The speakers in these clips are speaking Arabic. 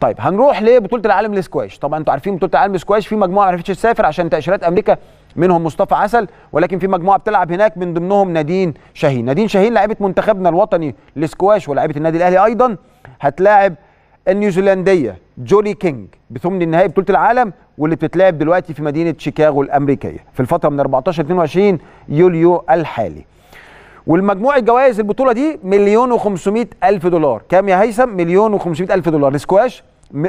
طيب هنروح لبطوله العالم للسكواش طبعا انتوا عارفين بطوله العالم للسكواش في مجموعه ما عرفتش تسافر عشان تاشيرات امريكا منهم مصطفى عسل ولكن في مجموعه بتلعب هناك من ضمنهم نادين شاهين نادين شاهين لعيبه منتخبنا الوطني للسكواش ولاعيبه النادي الاهلي ايضا هتلاعب النيوزيلنديه جولي كينج بثمن النهائي بطوله العالم واللي بتتلعب دلوقتي في مدينه شيكاغو الامريكيه في الفتره من 14 22 يوليو الحالي والمجموع الجوائز البطوله دي مليون و500 الف دولار كام يا هيثم مليون و500 الف دولار سكواش م...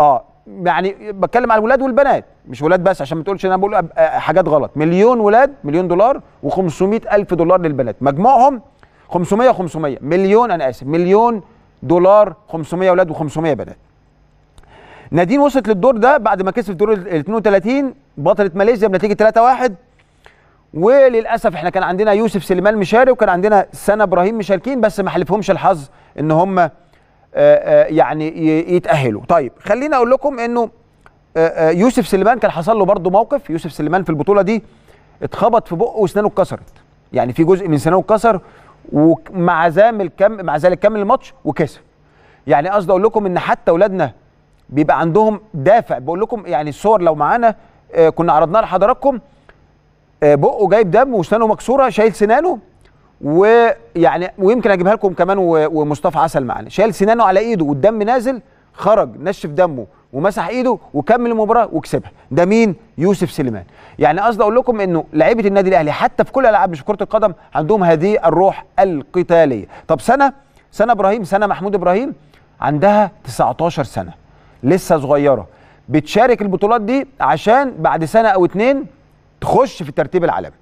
اه يعني بتكلم على الولاد والبنات مش ولاد بس عشان ما تقولش ان انا بقول حاجات غلط مليون ولاد مليون دولار و500 الف دولار للبنات مجموعهم 500 500 مليون انا اسف مليون دولار 500 ولاد و500 بنات نادين وصلت للدور ده بعد ما كسبت دور ال 32 بطلة ماليزيا بنتيجه 3-1 وللاسف احنا كان عندنا يوسف سليمان مشاري وكان عندنا سنه ابراهيم مشاركين بس ما حلفهمش الحظ ان هم آه، آه، يعني يتاهلوا طيب خليني اقول لكم انه آه، يوسف سليمان كان حصل له برضه موقف يوسف سليمان في البطوله دي اتخبط في بقه واسنانه اتكسرت يعني في جزء من سنانه اتكسر ومع ذلك كم مع ذلك كمل الماتش وكسب يعني قصدي اقول لكم ان حتى اولادنا بيبقى عندهم دافع بقول لكم يعني الصور لو معانا كنا عرضناها لحضراتكم آه، بقه جايب دم وسنانه مكسوره شايل سنانه ويعني ويمكن اجيبها لكم كمان ومصطفى عسل معانا شايل سنانه على ايده والدم نازل خرج نشف دمه ومسح ايده وكمل المباراه وكسبها ده مين يوسف سليمان يعني قصدي اقول لكم انه لعيبه النادي الاهلي حتى في كل الالعاب مش في كره القدم عندهم هذه الروح القتاليه طب سنه سنه ابراهيم سنه محمود ابراهيم عندها 19 سنه لسه صغيره بتشارك البطولات دي عشان بعد سنه او اتنين تخش في الترتيب العالمي